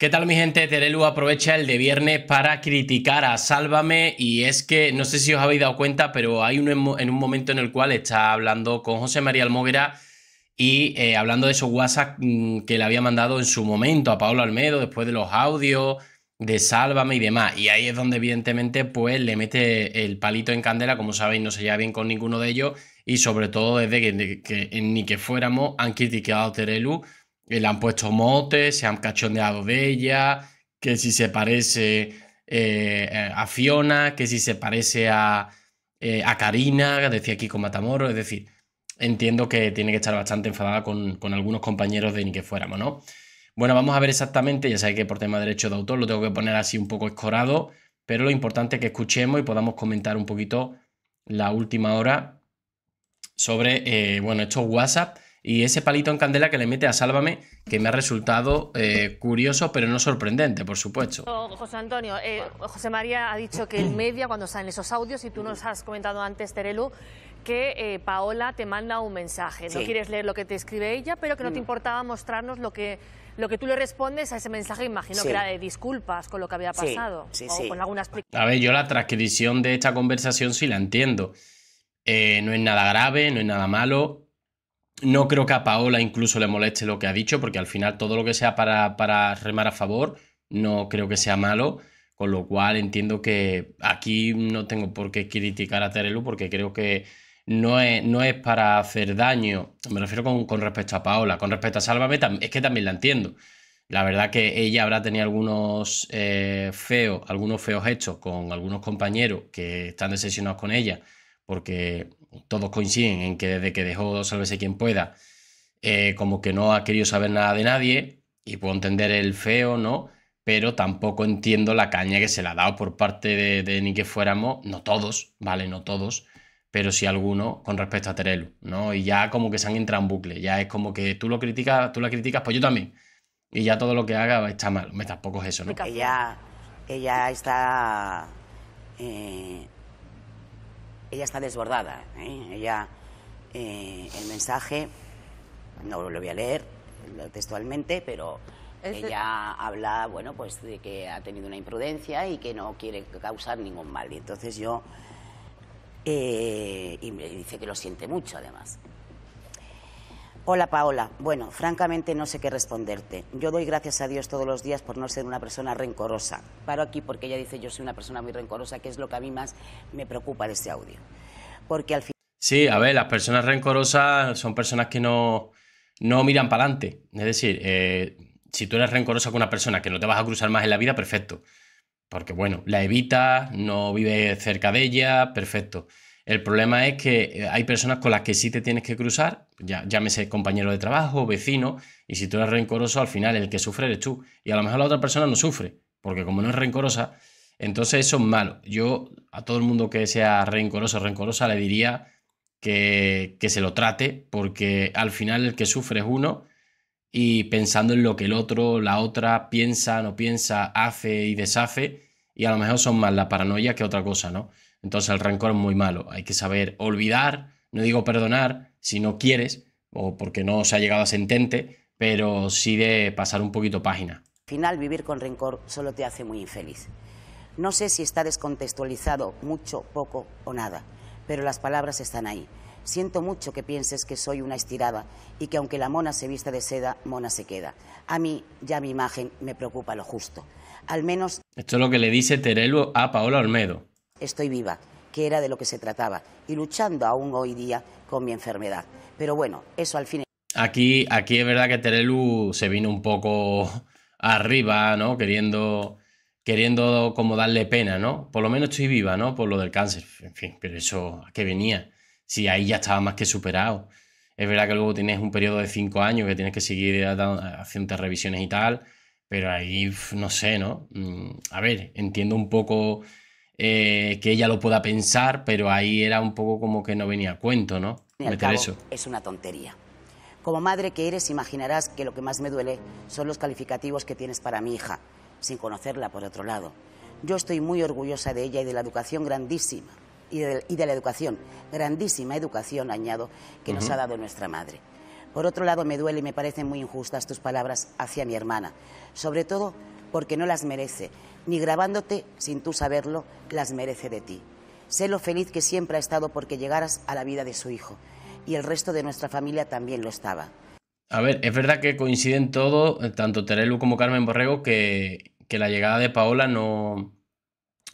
¿Qué tal mi gente? Terelu aprovecha el de viernes para criticar a Sálvame y es que no sé si os habéis dado cuenta, pero hay un, en un momento en el cual está hablando con José María Almoguera y eh, hablando de esos WhatsApp mm, que le había mandado en su momento a Pablo Almedo después de los audios de Sálvame y demás. Y ahí es donde evidentemente pues le mete el palito en candela, como sabéis no se lleva bien con ninguno de ellos y sobre todo desde que, que ni que fuéramos han criticado a Terelu le han puesto motes, se han cachondeado de ella, que si se parece eh, a Fiona, que si se parece a, eh, a Karina, decía con Matamoro es decir, entiendo que tiene que estar bastante enfadada con, algunos compañeros de ni que fuéramos, ¿no? Bueno, vamos a ver exactamente, ya sabéis que por tema de derecho de autor lo tengo que poner así un poco escorado, pero lo importante es que escuchemos y podamos comentar un poquito la última hora sobre, eh, bueno, estos WhatsApp y ese palito en candela que le mete a Sálvame, que me ha resultado eh, curioso, pero no sorprendente, por supuesto. José Antonio, eh, José María ha dicho que en media, cuando salen esos audios, y tú nos has comentado antes, Terelu, que eh, Paola te manda un mensaje. No quieres leer lo que te escribe ella, pero que no, te importaba mostrarnos lo que, lo que tú le respondes a ese mensaje. Imagino que era de disculpas con lo que había pasado. Sí. O con alguna A ver, yo la transcripción de esta conversación sí la entiendo. no es nada grave, no es nada malo. No creo que a Paola incluso le moleste lo que ha dicho, porque al final todo lo que sea para, para remar a favor no creo que sea malo. Con lo cual entiendo que aquí no tengo por qué criticar a Terelu porque creo que no es, no es para hacer daño. Me refiero con, respecto a Paola. Con respecto a Sálvame, es que también la entiendo. La verdad que ella habrá tenido algunos eh, feos, algunos feos hechos con algunos compañeros que están decepcionados con ella porque todos coinciden en que desde que dejó Sálvese quien pueda, eh, como que no ha querido saber nada de nadie, y puedo entender el feo, ¿no? Pero tampoco entiendo la caña que se le ha dado por parte de, de ni que fuéramos, no todos, ¿vale? No todos, pero sí alguno con respecto a Terelu, ¿no? Y ya como que se han entrado en bucle, ya es como que tú lo criticas, tú la criticas, pues yo también. Y ya todo lo que haga está mal, tampoco es eso, ¿no? Ella, ella está... Eh, ella está desbordada. ¿eh? Ella, eh, el mensaje, no lo voy a leer textualmente, pero ella habla, bueno, pues de que ha tenido una imprudencia y que no quiere causar ningún mal. Y entonces yo, eh, y me dice que lo siente mucho además. Hola Paola, bueno, francamente no sé qué responderte. Yo doy gracias a Dios todos los días por no ser una persona rencorosa. Paro aquí porque ella dice yo soy una persona muy rencorosa, que es lo que a mí más me preocupa de este audio. Porque al final... Sí, a ver, las personas rencorosas son personas que no, no miran para adelante. Es decir, eh, si tú eres rencorosa con una persona que no te vas a cruzar más en la vida, perfecto. Porque bueno, la evitas, no vive cerca de ella, perfecto. El problema es que eh, hay personas con las que sí te tienes que cruzar, ya, llámese compañero de trabajo, vecino, y si tú eres rencoroso, al final el que sufre eres tú. Y a lo mejor la otra persona no sufre, porque como no es rencorosa, entonces eso es malo. Yo a todo el mundo que sea rencoroso o rencorosa le diría que, que se lo trate, porque al final el que sufre es uno, y pensando en lo que el otro, la otra piensa, no piensa, hace y deshace, y a lo mejor son más la paranoia que otra cosa, ¿no? Entonces el rencor es muy malo. Hay que saber olvidar, no digo perdonar, si no quieres o porque no se ha llegado a sentente, pero sí de pasar un poquito página. Al final, vivir con rencor solo te hace muy infeliz. No sé si está descontextualizado mucho, poco o nada, pero las palabras están ahí. Siento mucho que pienses que soy una estirada y que aunque la mona se vista de seda, mona se queda. A mí ya mi imagen me preocupa lo justo. Al menos... Esto es lo que le dice Terelu a Paola Olmedo. Estoy viva, que era de lo que se trataba, y luchando aún hoy día con mi enfermedad. Pero bueno, eso al fin... Aquí, aquí es verdad que Terelu se vino un poco arriba, ¿no? Queriendo queriendo como darle pena, ¿no? Por lo menos estoy viva, ¿no? Por lo del cáncer. En fin, pero eso, ¿a qué venía? si sí, ahí ya estaba más que superado. Es verdad que luego tienes un periodo de cinco años que tienes que seguir haciendo revisiones y tal, pero ahí no sé, ¿no? Mm, a ver, entiendo un poco eh, que ella lo pueda pensar, pero ahí era un poco como que no venía a cuento, ¿no? Meter eso. Es una tontería. Como madre que eres, imaginarás que lo que más me duele son los calificativos que tienes para mi hija, sin conocerla por otro lado. Yo estoy muy orgullosa de ella y de la educación grandísima y de, la educación, grandísima educación, añado, que nos ha dado nuestra madre. Por otro lado, me duele y me parecen muy injustas tus palabras hacia mi hermana, sobre todo porque no las merece, ni grabándote sin tú saberlo, las merece de ti. Sé lo feliz que siempre ha estado porque llegaras a la vida de su hijo, y el resto de nuestra familia también lo estaba. A ver, es verdad que coinciden todo, eh, tanto Terelu como Carmen Borrego, que, que la llegada de Paola no,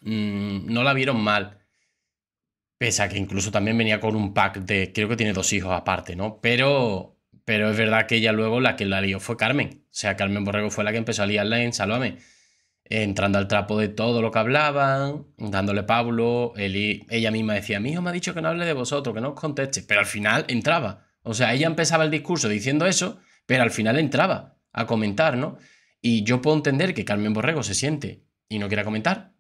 mm, no la vieron mal. Pese a que incluso también venía con un pack de. Creo que tiene dos hijos aparte, ¿no? Pero. Pero es verdad que ella luego la que la lió fue Carmen. O sea, Carmen Borrego fue la que empezó a liarla en Sálvame. Entrando al trapo de todo lo que hablaban, dándole Pablo. ella misma decía: Mi hijo me ha dicho que no hable de vosotros, que no os conteste. Pero al final entraba. O sea, ella empezaba el discurso diciendo eso, pero al final entraba a comentar, ¿no? Y yo puedo entender que Carmen Borrego se siente y no quiera comentar,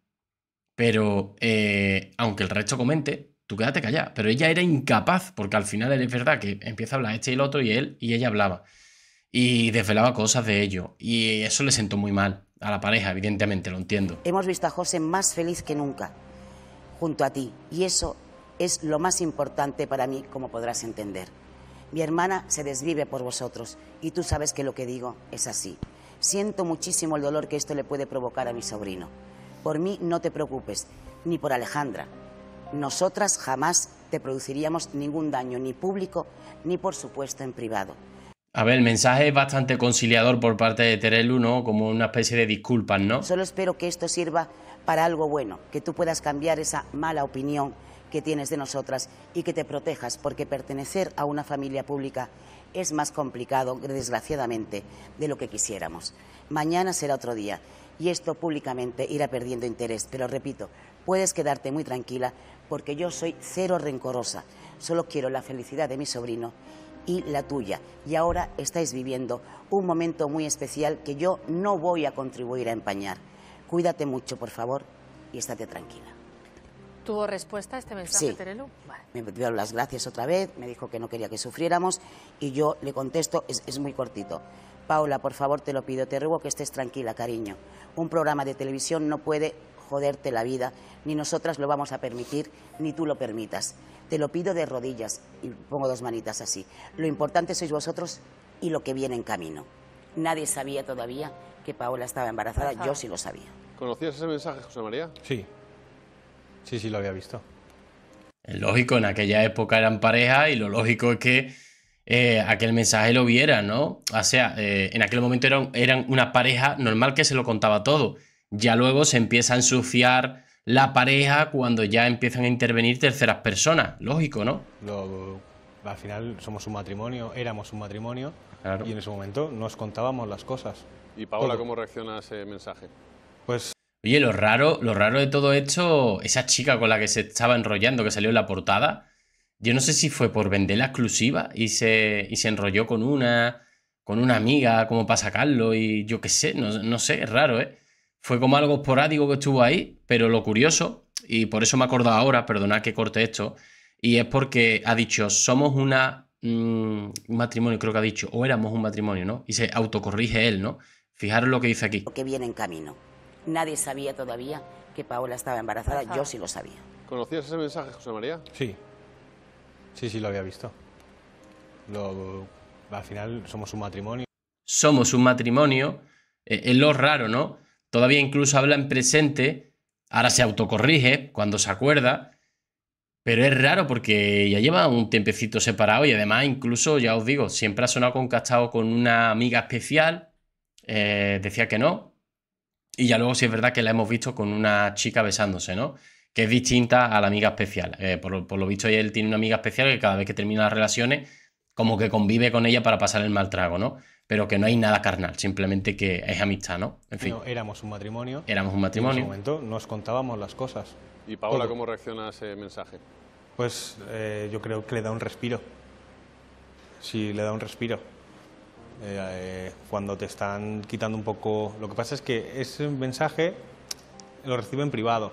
pero eh, aunque el resto comente, tú quédate callada. Pero ella era incapaz, porque al final es verdad que empieza a hablar este y el otro y él y ella hablaba. Y desvelaba cosas de ello. Y eso le sentó muy mal a la pareja, evidentemente, lo entiendo. Hemos visto a José más feliz que nunca, junto a ti. Y eso es lo más importante para mí, como podrás entender. Mi hermana se desvive por vosotros y tú sabes que lo que digo es así. Siento muchísimo el dolor que esto le puede provocar a mi sobrino. Por mí no te preocupes, ni por Alejandra, nosotras jamás te produciríamos ningún daño, ni público, ni por supuesto en privado. A ver, el mensaje es bastante conciliador por parte de Terelu, ¿no? Como una especie de disculpas, ¿no? Solo espero que esto sirva para algo bueno, que tú puedas cambiar esa mala opinión que tienes de nosotras y que te protejas, porque pertenecer a una familia pública es más complicado, desgraciadamente, de lo que quisiéramos. Mañana será otro día y esto públicamente irá perdiendo interés, pero repito, puedes quedarte muy tranquila porque yo soy cero rencorosa. Solo quiero la felicidad de mi sobrino y la tuya. Y ahora estáis viviendo un momento muy especial que yo no voy a contribuir a empañar. Cuídate mucho, por favor, y estate tranquila. ¿Tuvo respuesta este mensaje, Terelu? Me dio las gracias otra vez, me dijo que no quería que sufriéramos y yo le contesto, es muy cortito. Paula, por favor, te lo pido, te ruego que estés tranquila, cariño. Un programa de televisión no puede joderte la vida, ni nosotras lo vamos a permitir, ni tú lo permitas. Te lo pido de rodillas y pongo dos manitas así. Lo importante sois vosotros y lo que viene en camino. Nadie sabía todavía que Paola estaba embarazada, yo sí lo sabía. ¿Conocías ese mensaje, José María? Sí. Sí, sí, lo había visto. Es Lógico, en aquella época eran pareja y lo lógico es que eh, aquel mensaje lo viera, ¿no? O sea, eh, en aquel momento eran, eran una pareja normal que se lo contaba todo. Ya luego se empieza a ensuciar la pareja cuando ya empiezan a intervenir terceras personas. Lógico, ¿no? al final somos un matrimonio, éramos un matrimonio y en ese momento nos contábamos las cosas. ¿Y Paola, cómo reacciona a ese mensaje? Pues. Oye, lo raro, lo raro de todo esto, esa chica con la que se estaba enrollando, que salió en la portada, yo no sé si fue por vender la exclusiva y se, y se enrolló con una, con una amiga, como pasa Carlos, y yo qué sé, no, no sé, es raro, ¿eh? Fue como algo esporádico que estuvo ahí, pero lo curioso, y por eso me he acordado ahora, perdonad que corte esto, y es porque ha dicho, somos una, mm, un matrimonio, creo que ha dicho, o éramos un matrimonio, ¿no? Y se autocorrige él, ¿no? Fijaros lo que dice aquí. Que viene en camino. Nadie sabía todavía que Paola estaba embarazada, yo sí lo sabía. ¿Conocías ese mensaje, José María? Sí. Sí, sí, lo había visto. al final somos un matrimonio. Somos un matrimonio. Eh, es lo raro, ¿no? Todavía incluso habla en presente, ahora se autocorrige cuando se acuerda, pero es raro porque ya lleva un tiempecito separado y además incluso, ya os digo, siempre ha sonado con Castado con una amiga especial, eh, decía que no, y ya luego sí es verdad que la hemos visto con una chica besándose, ¿no? Que es distinta a la amiga especial. Eh, por, por, lo visto él tiene una amiga especial que cada vez que termina las relaciones como que convive con ella para pasar el mal trago, ¿no? Pero que no hay nada carnal, simplemente que es amistad, ¿no? En fin. éramos un matrimonio. Éramos un matrimonio. En ese momento nos contábamos las cosas. ¿Y Paola cómo reacciona a ese mensaje? Pues eh, yo creo que le da un respiro. Sí, le da un respiro. Eh, eh, cuando te están quitando un poco... Lo que pasa es que ese mensaje lo recibe en privado,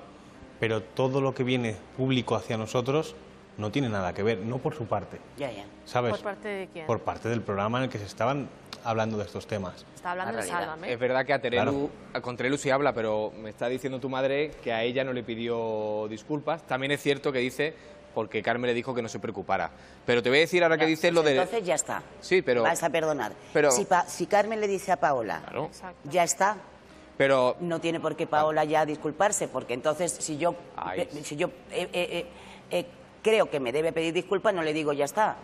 pero todo lo que viene público hacia nosotros no tiene nada que ver, no por su parte. Ya, ya. ¿Sabes? ¿Por parte de quién? Por parte del programa en el que se estaban hablando de estos temas. Está hablando de Sálvame. Es verdad que a Terelu, con Terelu sí habla, pero me está diciendo tu madre que a ella no le pidió disculpas. También es cierto que dice porque Carmen le dijo que no se preocupara. Pero te voy a decir ahora que dices lo pues de... Entonces ya está. Sí, pero... Vas a perdonar. Pero... Si, si Carmen le dice a Paola, ya está. Pero... No tiene por qué Paola ah. ya disculparse, porque entonces si yo, si yo eh, eh, eh, creo que me debe pedir disculpas, no le digo ya está.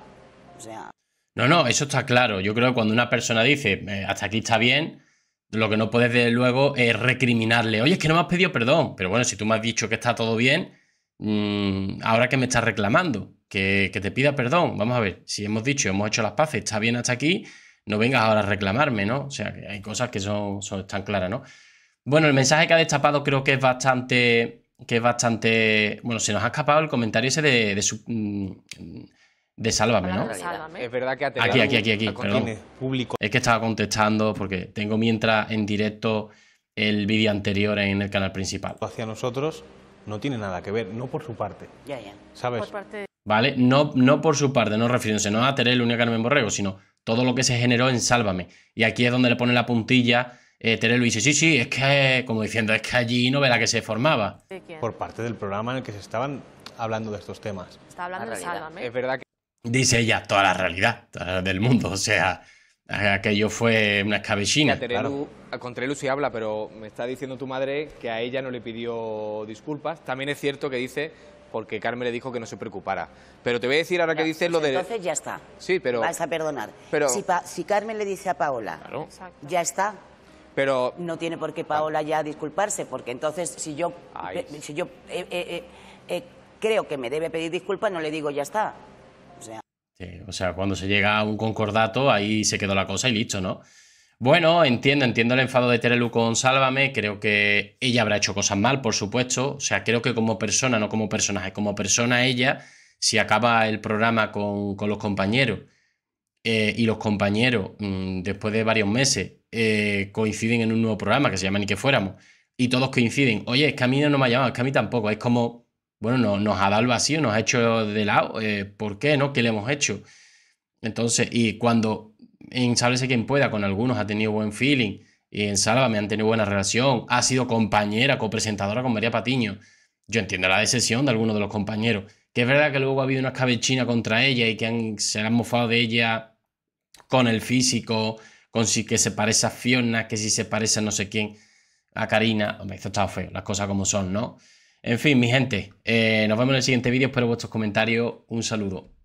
O sea. No, no, eso está claro. Yo creo que cuando una persona dice eh, hasta aquí está bien, lo que no puedes desde luego es recriminarle. Oye, es que no me has pedido perdón. Pero bueno, si tú me has dicho que está todo bien, mm, ahora que me estás reclamando, que, que, te pida perdón. Vamos a ver, si hemos dicho, hemos hecho las paces, está bien hasta aquí, no vengas ahora a reclamarme, ¿no? O sea, que hay cosas que son, son tan claras, ¿no? Bueno, el mensaje que ha destapado creo que es bastante que es bastante. Bueno, se nos ha escapado el comentario ese de. de, su... Mm, de Sálvame, ¿no? Es verdad que ha Aquí, aquí, aquí, aquí. Público. Es que estaba contestando porque tengo mientras en directo el vídeo anterior en el canal principal. Hacia nosotros no tiene nada que ver, no por su parte. Ya, ya. ¿Sabes? ¿Vale? No, no por su parte, no refiriéndose no a que no me Borrego, sino todo lo que se generó en Sálvame. Y aquí es donde le pone la puntilla eh, dice, sí, sí, es que, como diciendo, es que allí no ve la que se formaba. Por parte del programa en el que se estaban hablando de estos temas. Está hablando de ¿eh? Es verdad que... Dice ella, toda la realidad del mundo, o sea, aquello fue una escabechina. Con Terelu sí habla, pero me está diciendo tu madre que a ella no le pidió disculpas. También es cierto que dice porque Carmen le dijo que no se preocupara. Pero te voy a decir ahora que dice... Pues lo de... Entonces ya está. Sí, pero... Vas a perdonar. Si, si Carmen le dice a Paola, ya está, pero... No tiene por qué Paola ya disculparse, porque entonces si yo, si yo eh, eh, eh, creo que me debe pedir disculpas, no le digo ya está. O sea... o sea, cuando se llega a un concordato, ahí se quedó la cosa y listo, ¿no? Bueno, entiendo, entiendo el enfado de Terelu con Sálvame, creo que ella habrá hecho cosas mal, por supuesto, o sea, creo que como persona, no como personaje, como persona ella, si acaba el programa con, con los compañeros eh, y los compañeros, mm, después de varios meses, eh, coinciden en un nuevo programa que se llama Ni que fuéramos, y todos coinciden, oye, es que a mí no me ha llamado, es que a mí tampoco, es como, bueno, no, nos ha dado el vacío, nos ha hecho de lado, eh, ¿por qué? ¿No? ¿Qué le hemos hecho? Entonces, y cuando en Sálvese quien pueda, con algunos ha tenido buen feeling, y en Salva me han tenido buena relación, ha sido compañera, copresentadora con María Patiño. Yo entiendo la decepción de algunos de los compañeros, que es verdad que luego ha habido una escabechina contra ella y que han, se han mofado de ella con el físico, con si que se parece a Fiona, que si se parece a no sé quién, a Karina. Hombre, esto está feo, las cosas como son, ¿no? En fin, mi gente, eh, nos vemos en el siguiente vídeo. Espero vuestros comentarios. Un saludo.